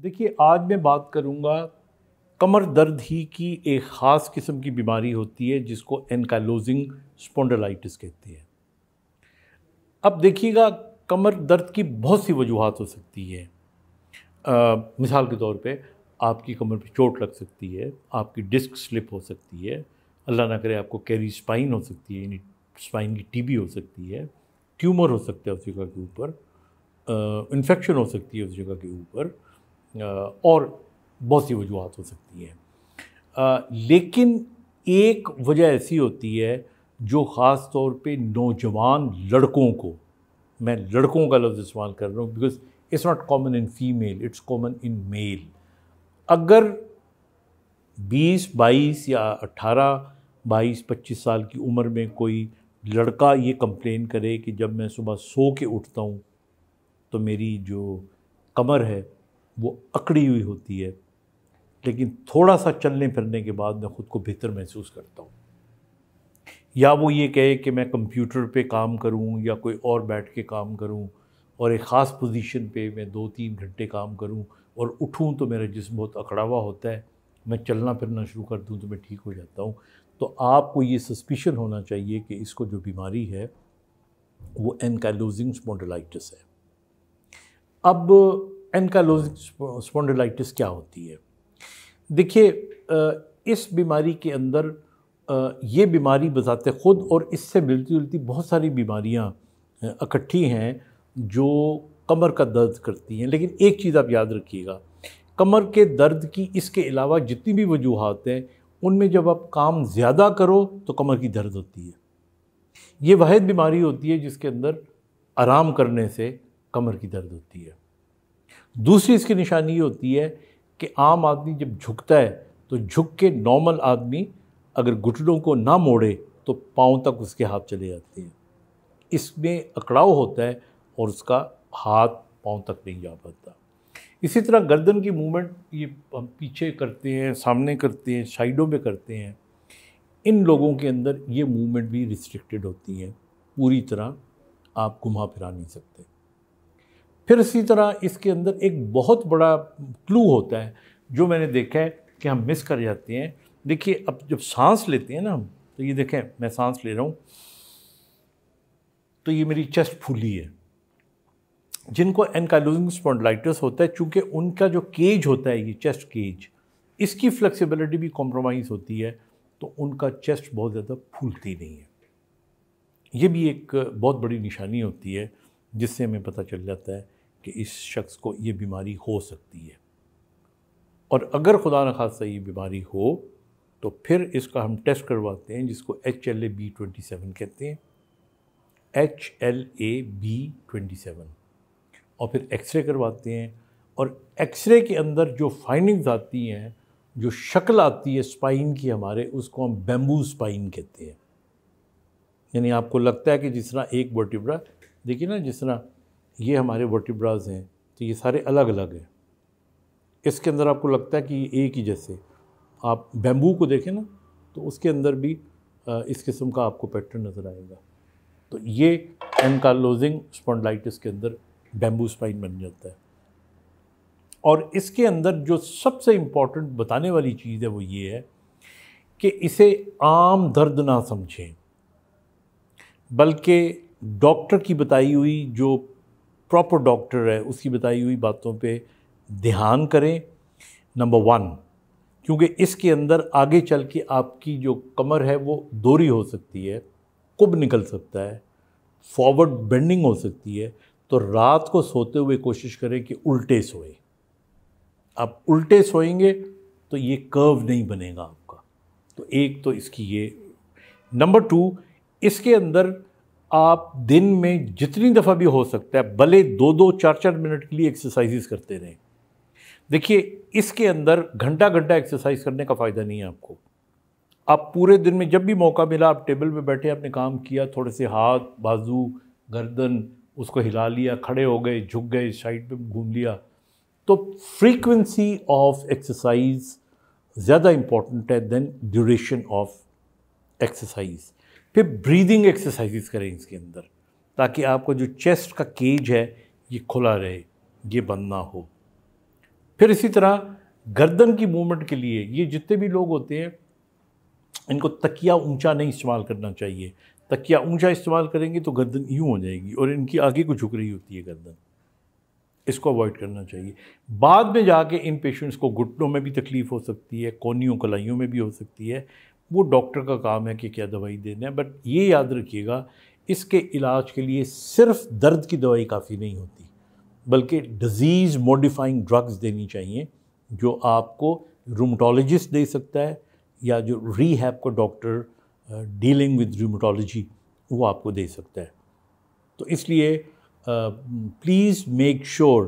देखिए आज मैं बात करूँगा कमर दर्द ही की एक ख़ास किस्म की बीमारी होती है जिसको एनकालोजिंग स्पॉन्डलाइटिस कहते हैं अब देखिएगा कमर दर्द की बहुत सी वजूहत हो सकती है आ, मिसाल के तौर पे आपकी कमर पे चोट लग सकती है आपकी डिस्क स्लिप हो सकती है अल्लाह ना करे आपको कैरी स्पाइन हो सकती है यानी स्पाइन की टीबी हो सकती है ट्यूमर हो सकता है उस जगह के ऊपर इन्फेक्शन हो सकती है उस जगह के ऊपर और बहुत सी वजूहत हो सकती हैं लेकिन एक वजह ऐसी होती है जो ख़ास तौर पे नौजवान लड़कों को मैं लड़कों का लफ्ज़ इस्तेमाल कर रहा हूँ because it's not common in female it's common in male अगर 20, 22 या 18, 22, 25 साल की उम्र में कोई लड़का ये कंप्लेन करे कि जब मैं सुबह सो के उठता हूँ तो मेरी जो कमर है वो अकड़ी हुई होती है लेकिन थोड़ा सा चलने फिरने के बाद मैं ख़ुद को बेहतर महसूस करता हूँ या वो ये कहे कि मैं कंप्यूटर पे काम करूँ या कोई और बैठ के काम करूँ और एक ख़ास पोजीशन पे मैं दो तीन घंटे काम करूँ और उठूँ तो मेरा जिसम बहुत अकड़ा हुआ होता है मैं चलना फिरना शुरू कर दूँ तो मैं ठीक हो जाता हूँ तो आपको ये सस्पिशन होना चाहिए कि इसको जो बीमारी है वो एनकाइलोजिंग स्पोंडलाइटिस है अब एनकालोजिक स्पॉन्डिलाइटिस क्या होती है देखिए इस बीमारी के अंदर ये बीमारी बजाते ख़ुद और इससे मिलती जुलती बहुत सारी बीमारियाँ इकट्ठी हैं जो कमर का दर्द करती हैं लेकिन एक चीज़ आप याद रखिएगा कमर के दर्द की इसके अलावा जितनी भी वजूहत हैं उनमें जब आप काम ज़्यादा करो तो कमर की दर्द होती है ये वाद बीमारी होती है जिसके अंदर आराम करने से कमर की दर्द होती है दूसरी इसकी निशानी ये होती है कि आम आदमी जब झुकता है तो झुक के नॉर्मल आदमी अगर घुटनों को ना मोड़े तो पाँव तक उसके हाथ चले जाते हैं इसमें अकड़ाव होता है और उसका हाथ पाँव तक नहीं जा पाता इसी तरह गर्दन की मूवमेंट ये हम पीछे करते हैं सामने करते हैं साइडों में करते हैं इन लोगों के अंदर ये मूवमेंट भी रिस्ट्रिक्टेड होती हैं पूरी तरह आप घुमा फिरा नहीं सकते फिर इसी तरह इसके अंदर एक बहुत बड़ा क्लू होता है जो मैंने देखा है कि हम मिस कर जाते हैं देखिए अब जब सांस लेते हैं ना हम तो ये देखें मैं सांस ले रहा हूँ तो ये मेरी चेस्ट फूली है जिनको एनकालोजिंग स्पॉन्डलाइटिस होता है चूँकि उनका जो केज होता है ये चेस्ट केज इसकी फ्लेक्सिबिलिटी भी कॉम्प्रोमाइज़ होती है तो उनका चेस्ट बहुत ज़्यादा फूलती नहीं है ये भी एक बहुत बड़ी निशानी होती है जिससे हमें पता चल जाता है कि इस शख्स को ये बीमारी हो सकती है और अगर खुदा न खासा ये बीमारी हो तो फिर इसका हम टेस्ट करवाते हैं जिसको H L A B twenty seven कहते हैं H L A B twenty seven और फिर एक्सरे करवाते हैं और एक्सरे के अंदर जो फाइंडिंग्स आती हैं जो शक्ल आती है स्पाइन की हमारे उसको हम बेम्बू स्पाइन कहते हैं यानी आपको लगता है कि जिस तरह एक वर्टिब्रा देखिए ना जिस तरह ये हमारे वर्टिब्राज हैं तो ये सारे अलग अलग हैं इसके अंदर आपको लगता है कि ये एक ही जैसे आप बैम्बू को देखें ना तो उसके अंदर भी इस किस्म का आपको पैटर्न नज़र आएगा तो ये एनकालोजिंग स्पॉन्डलाइटिस के अंदर बैम्बू स्पाइन बन जाता है और इसके अंदर जो सबसे इम्पॉर्टेंट बताने वाली चीज़ है वो ये है कि इसे आम दर्द ना समझें बल्कि डॉक्टर की बताई हुई जो प्रॉपर डॉक्टर है उसकी बताई हुई बातों पे ध्यान करें नंबर वन क्योंकि इसके अंदर आगे चल के आपकी जो कमर है वो दोरी हो सकती है कुब निकल सकता है फॉरवर्ड बेंडिंग हो सकती है तो रात को सोते हुए कोशिश करें कि उल्टे सोए आप उल्टे सोएंगे तो ये कर्व नहीं बनेगा आपका तो एक तो इसकी ये नंबर टू इसके अंदर आप दिन में जितनी दफ़ा भी हो सकता है भले दो दो चार चार मिनट के लिए एक्सरसाइजेस करते रहें देखिए इसके अंदर घंटा घंटा एक्सरसाइज करने का फ़ायदा नहीं है आपको आप पूरे दिन में जब भी मौका मिला आप टेबल पे बैठे आपने काम किया थोड़े से हाथ बाजू गर्दन उसको हिला लिया खड़े हो गए झुक गए साइड पे घूम लिया तो फ्रीक्वेंसी ऑफ एक्सरसाइज ज़्यादा इम्पॉर्टेंट है देन ड्यूरेशन ऑफ एक्सरसाइज फिर ब्रीदिंग एक्सरसाइजेस करें इसके अंदर ताकि आपका जो चेस्ट का केज है ये खुला रहे ये बंद ना हो फिर इसी तरह गर्दन की मूवमेंट के लिए ये जितने भी लोग होते हैं इनको तकिया ऊंचा नहीं इस्तेमाल करना चाहिए तकिया ऊंचा इस्तेमाल करेंगे तो गर्दन यूँ हो जाएगी और इनकी आगे को झुक रही होती है गर्दन इसको अवॉइड करना चाहिए बाद में जाके इन पेशेंट्स को घुटनों में भी तकलीफ़ हो सकती है कोनियों कलाइयों में भी हो सकती है वो डॉक्टर का काम है कि क्या दवाई देना है बट ये याद रखिएगा इसके इलाज के लिए सिर्फ दर्द की दवाई काफ़ी नहीं होती बल्कि डिज़ीज़ मॉडिफाइंग ड्रग्स देनी चाहिए जो आपको रूमटोलॉजिस्ट दे सकता है या जो रीहैप का डॉक्टर डीलिंग विद रूमटोलॉजी वो आपको दे सकता है तो इसलिए प्लीज़ मेक श्योर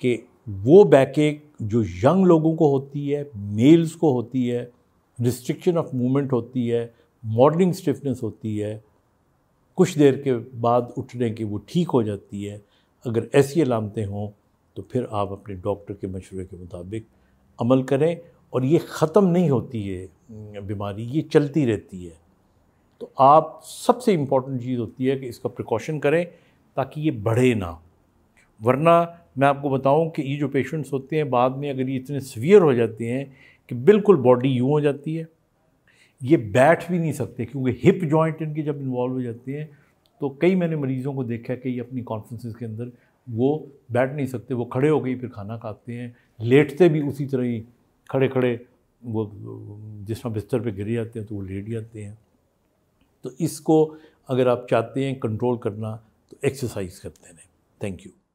कि वो बैक जो यंग लोगों को होती है मेल्स को होती है रिस्ट्रिक्शन ऑफ मूवमेंट होती है मॉडलिंग स्टिफनेस होती है कुछ देर के बाद उठने की वो ठीक हो जाती है अगर ऐसी अलामतें हों तो फिर आप अपने डॉक्टर के मशवरे के मुताबिक अमल करें और ये ख़त्म नहीं होती है हम्म, बीमारी ये चलती रहती है तो आप सबसे इम्पॉर्टेंट चीज़ होती है कि इसका प्रिकॉशन करें ताकि ये बढ़े ना वरना मैं आपको बताऊं कि ये जो पेशेंट्स होते हैं बाद में अगर ये इतने सवियर हो जाते हैं कि बिल्कुल बॉडी यूँ हो जाती है ये बैठ भी नहीं सकते क्योंकि हिप जॉइंट इनके जब इन्वॉल्व हो जाते हैं तो कई मैंने मरीज़ों को देखा है कि ये अपनी कॉन्फ्रेंसिस के अंदर वो बैठ नहीं सकते वो खड़े हो गए फिर खाना खाते हैं लेटते भी उसी तरह ही खड़े खड़े वो जिस बिस्तर पे गिर जाते हैं तो वो लेट जाते हैं तो इसको अगर आप चाहते हैं कंट्रोल करना तो एक्सरसाइज करते रहें थैंक यू